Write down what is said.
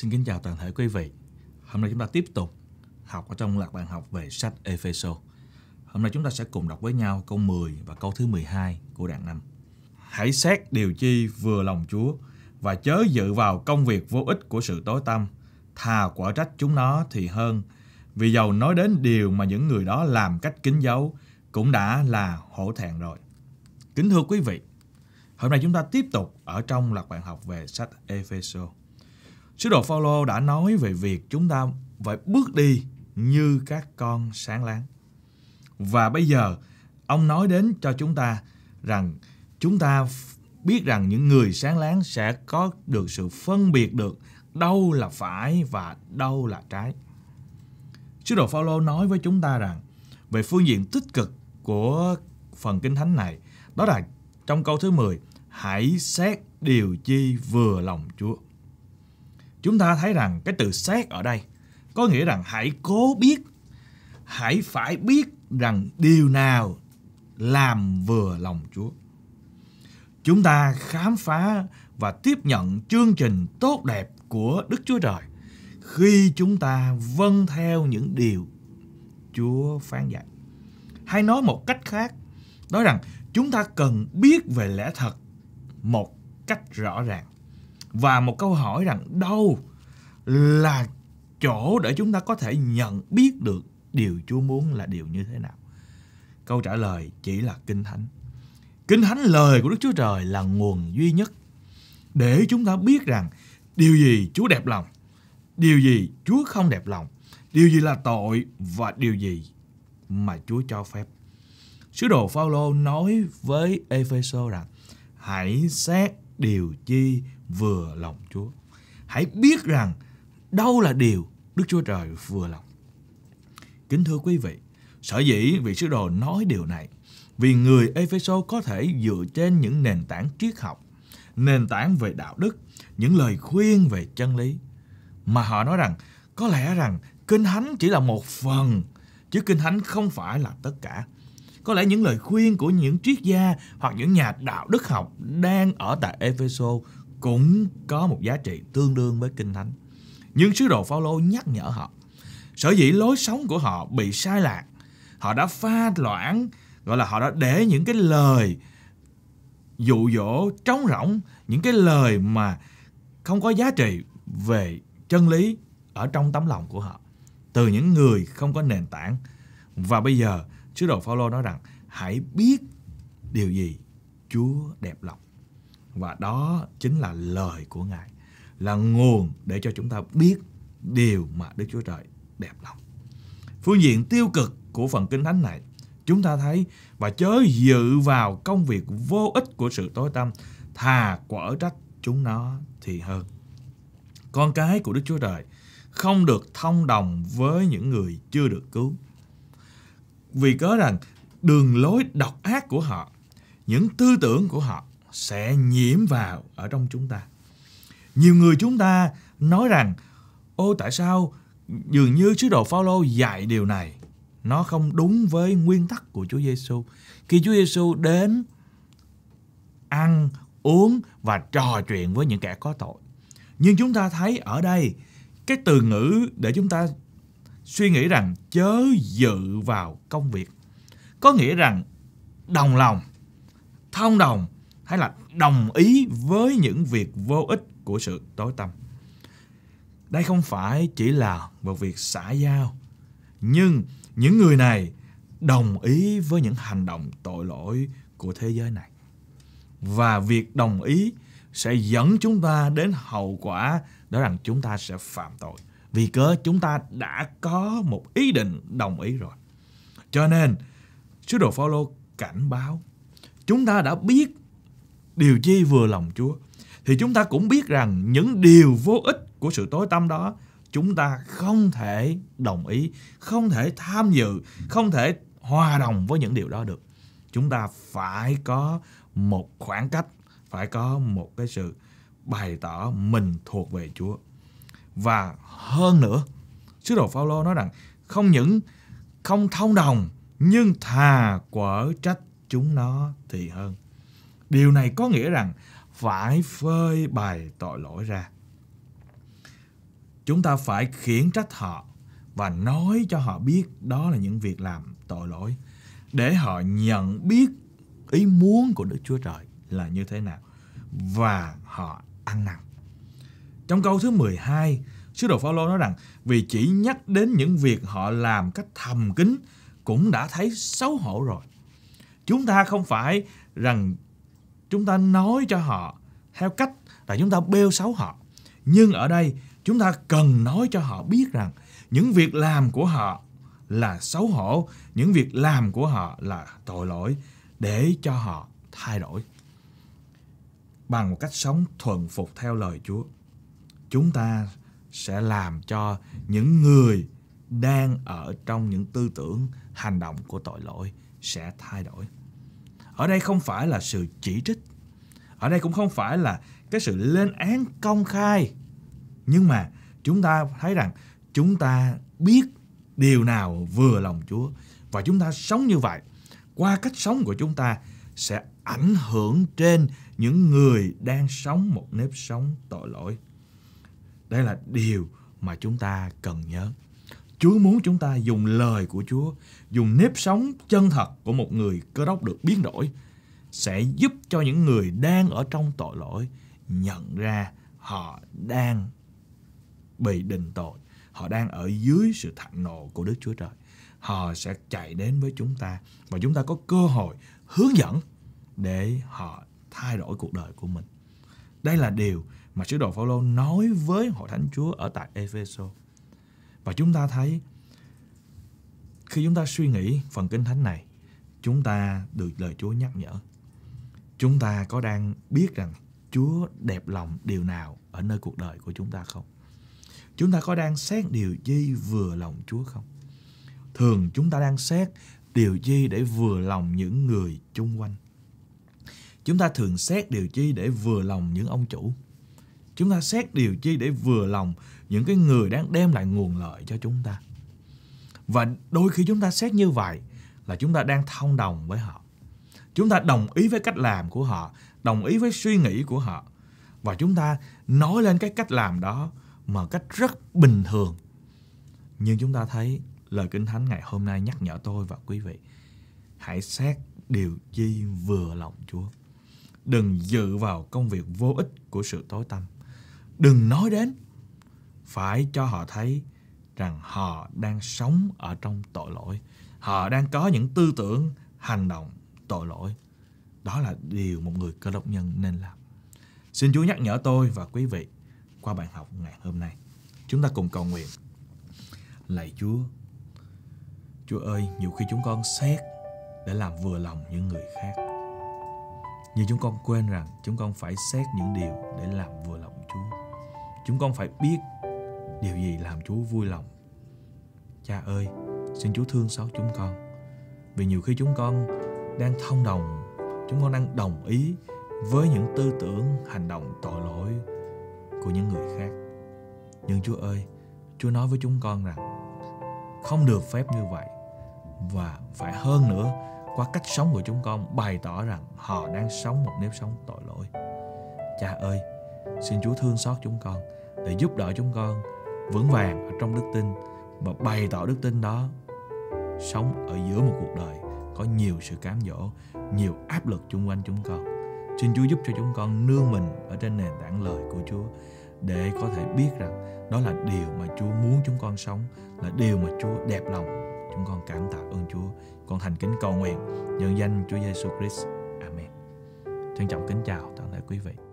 Xin kính chào toàn thể quý vị. Hôm nay chúng ta tiếp tục học ở trong loạt bài học về sách Epheso. Hôm nay chúng ta sẽ cùng đọc với nhau câu 10 và câu thứ 12 của đoạn 5. Hãy xét điều chi vừa lòng Chúa và chớ dự vào công việc vô ích của sự tối tâm, thà quả trách chúng nó thì hơn, vì dầu nói đến điều mà những người đó làm cách kín giấu cũng đã là hổ thẹn rồi. Kính thưa quý vị, hôm nay chúng ta tiếp tục ở trong loạt bài học về sách Ephesos Sứ đồ Phaolô đã nói về việc chúng ta phải bước đi như các con sáng láng. Và bây giờ ông nói đến cho chúng ta rằng chúng ta biết rằng những người sáng láng sẽ có được sự phân biệt được đâu là phải và đâu là trái. Sứ đồ Phaolô nói với chúng ta rằng về phương diện tích cực của phần Kinh Thánh này, đó là trong câu thứ 10, hãy xét điều chi vừa lòng Chúa. Chúng ta thấy rằng cái từ xét ở đây có nghĩa rằng hãy cố biết, hãy phải biết rằng điều nào làm vừa lòng Chúa. Chúng ta khám phá và tiếp nhận chương trình tốt đẹp của Đức Chúa Trời khi chúng ta vâng theo những điều Chúa phán dạy. Hay nói một cách khác, nói rằng chúng ta cần biết về lẽ thật một cách rõ ràng và một câu hỏi rằng đâu là chỗ để chúng ta có thể nhận biết được điều Chúa muốn là điều như thế nào. Câu trả lời chỉ là Kinh Thánh. Kinh Thánh lời của Đức Chúa Trời là nguồn duy nhất để chúng ta biết rằng điều gì Chúa đẹp lòng, điều gì Chúa không đẹp lòng, điều gì là tội và điều gì mà Chúa cho phép. Sứ đồ Phaolô nói với Ephesos rằng hãy xét điều chi vừa lòng Chúa. Hãy biết rằng đâu là điều Đức Chúa Trời vừa lòng. Kính thưa quý vị, sở dĩ vị sứ đồ nói điều này vì người Epheso có thể dựa trên những nền tảng triết học, nền tảng về đạo đức, những lời khuyên về chân lý mà họ nói rằng có lẽ rằng kinh thánh chỉ là một phần chứ kinh thánh không phải là tất cả. Có lẽ những lời khuyên của những triết gia hoặc những nhà đạo đức học đang ở tại Epheso cũng có một giá trị tương đương với kinh thánh. Nhưng sứ đồ Phaolô nhắc nhở họ, sở dĩ lối sống của họ bị sai lạc, họ đã pha loãng, gọi là họ đã để những cái lời dụ dỗ trống rỗng, những cái lời mà không có giá trị về chân lý ở trong tấm lòng của họ từ những người không có nền tảng. Và bây giờ, sứ đồ Phaolô nói rằng hãy biết điều gì Chúa đẹp lòng. Và đó chính là lời của Ngài, là nguồn để cho chúng ta biết điều mà Đức Chúa Trời đẹp lòng. Phương diện tiêu cực của phần kinh thánh này, chúng ta thấy và chớ dự vào công việc vô ích của sự tối tâm, thà quở trách chúng nó thì hơn. Con cái của Đức Chúa Trời không được thông đồng với những người chưa được cứu. Vì cớ rằng đường lối độc ác của họ, những tư tưởng của họ sẽ nhiễm vào ở trong chúng ta. Nhiều người chúng ta nói rằng ô tại sao dường như sứ đồ Phaolô dạy điều này nó không đúng với nguyên tắc của Chúa Giêsu. Khi Chúa Giêsu đến ăn, uống và trò chuyện với những kẻ có tội. Nhưng chúng ta thấy ở đây cái từ ngữ để chúng ta suy nghĩ rằng chớ dự vào công việc. Có nghĩa rằng đồng lòng, thông đồng hay là đồng ý với những việc vô ích của sự tối tâm. Đây không phải chỉ là một việc xã giao, nhưng những người này đồng ý với những hành động tội lỗi của thế giới này. Và việc đồng ý sẽ dẫn chúng ta đến hậu quả đó rằng chúng ta sẽ phạm tội. Vì cớ chúng ta đã có một ý định đồng ý rồi. Cho nên, sứ đồ Phaolô cảnh báo chúng ta đã biết điều chi vừa lòng Chúa thì chúng ta cũng biết rằng những điều vô ích của sự tối tâm đó chúng ta không thể đồng ý, không thể tham dự, không thể hòa đồng với những điều đó được. Chúng ta phải có một khoảng cách, phải có một cái sự bày tỏ mình thuộc về Chúa. Và hơn nữa, sứ đồ Phaolô nói rằng không những không thông đồng nhưng thà quở trách chúng nó thì hơn. Điều này có nghĩa rằng phải phơi bày tội lỗi ra. Chúng ta phải khiển trách họ và nói cho họ biết đó là những việc làm tội lỗi để họ nhận biết ý muốn của Đức Chúa Trời là như thế nào và họ ăn năn. Trong câu thứ 12, sứ đồ Phaolô nói rằng vì chỉ nhắc đến những việc họ làm cách thầm kín cũng đã thấy xấu hổ rồi. Chúng ta không phải rằng chúng ta nói cho họ theo cách là chúng ta bêu xấu họ nhưng ở đây chúng ta cần nói cho họ biết rằng những việc làm của họ là xấu hổ những việc làm của họ là tội lỗi để cho họ thay đổi bằng một cách sống thuần phục theo lời chúa chúng ta sẽ làm cho những người đang ở trong những tư tưởng hành động của tội lỗi sẽ thay đổi ở đây không phải là sự chỉ trích ở đây cũng không phải là cái sự lên án công khai nhưng mà chúng ta thấy rằng chúng ta biết điều nào vừa lòng Chúa và chúng ta sống như vậy qua cách sống của chúng ta sẽ ảnh hưởng trên những người đang sống một nếp sống tội lỗi. Đây là điều mà chúng ta cần nhớ. Chúa muốn chúng ta dùng lời của Chúa, dùng nếp sống chân thật của một người cơ đốc được biến đổi sẽ giúp cho những người đang ở trong tội lỗi nhận ra họ đang bị đình tội, họ đang ở dưới sự thạnh nộ của Đức Chúa Trời. Họ sẽ chạy đến với chúng ta và chúng ta có cơ hội hướng dẫn để họ thay đổi cuộc đời của mình. Đây là điều mà sứ đồ Phaolô nói với hội thánh Chúa ở tại Ephesus. Và chúng ta thấy khi chúng ta suy nghĩ phần kinh thánh này, chúng ta được lời Chúa nhắc nhở. Chúng ta có đang biết rằng Chúa đẹp lòng điều nào ở nơi cuộc đời của chúng ta không? Chúng ta có đang xét điều gì vừa lòng Chúa không? Thường chúng ta đang xét điều gì để vừa lòng những người chung quanh. Chúng ta thường xét điều chi để vừa lòng những ông chủ chúng ta xét điều chi để vừa lòng những cái người đang đem lại nguồn lợi cho chúng ta và đôi khi chúng ta xét như vậy là chúng ta đang thông đồng với họ chúng ta đồng ý với cách làm của họ đồng ý với suy nghĩ của họ và chúng ta nói lên cái cách làm đó mà cách rất bình thường nhưng chúng ta thấy lời kinh thánh ngày hôm nay nhắc nhở tôi và quý vị hãy xét điều chi vừa lòng chúa đừng dự vào công việc vô ích của sự tối tăm đừng nói đến phải cho họ thấy rằng họ đang sống ở trong tội lỗi họ đang có những tư tưởng hành động tội lỗi đó là điều một người cơ đốc nhân nên làm xin chúa nhắc nhở tôi và quý vị qua bài học ngày hôm nay chúng ta cùng cầu nguyện lạy chúa chúa ơi nhiều khi chúng con xét để làm vừa lòng những người khác nhưng chúng con quên rằng chúng con phải xét những điều để làm vừa lòng chúa Chúng con phải biết điều gì làm Chúa vui lòng. Cha ơi, xin Chúa thương xót chúng con. Vì nhiều khi chúng con đang thông đồng, chúng con đang đồng ý với những tư tưởng, hành động tội lỗi của những người khác. Nhưng Chúa ơi, Chúa nói với chúng con rằng không được phép như vậy và phải hơn nữa qua cách sống của chúng con bày tỏ rằng họ đang sống một nếp sống tội lỗi. Cha ơi, xin Chúa thương xót chúng con để giúp đỡ chúng con vững vàng ở trong đức tin và bày tỏ đức tin đó sống ở giữa một cuộc đời có nhiều sự cám dỗ, nhiều áp lực chung quanh chúng con. Xin Chúa giúp cho chúng con nương mình ở trên nền tảng lời của Chúa để có thể biết rằng đó là điều mà Chúa muốn chúng con sống, là điều mà Chúa đẹp lòng. Chúng con cảm tạ ơn Chúa, con thành kính cầu nguyện nhân danh Chúa Giêsu Christ. Amen. Trân trọng kính chào toàn thể quý vị.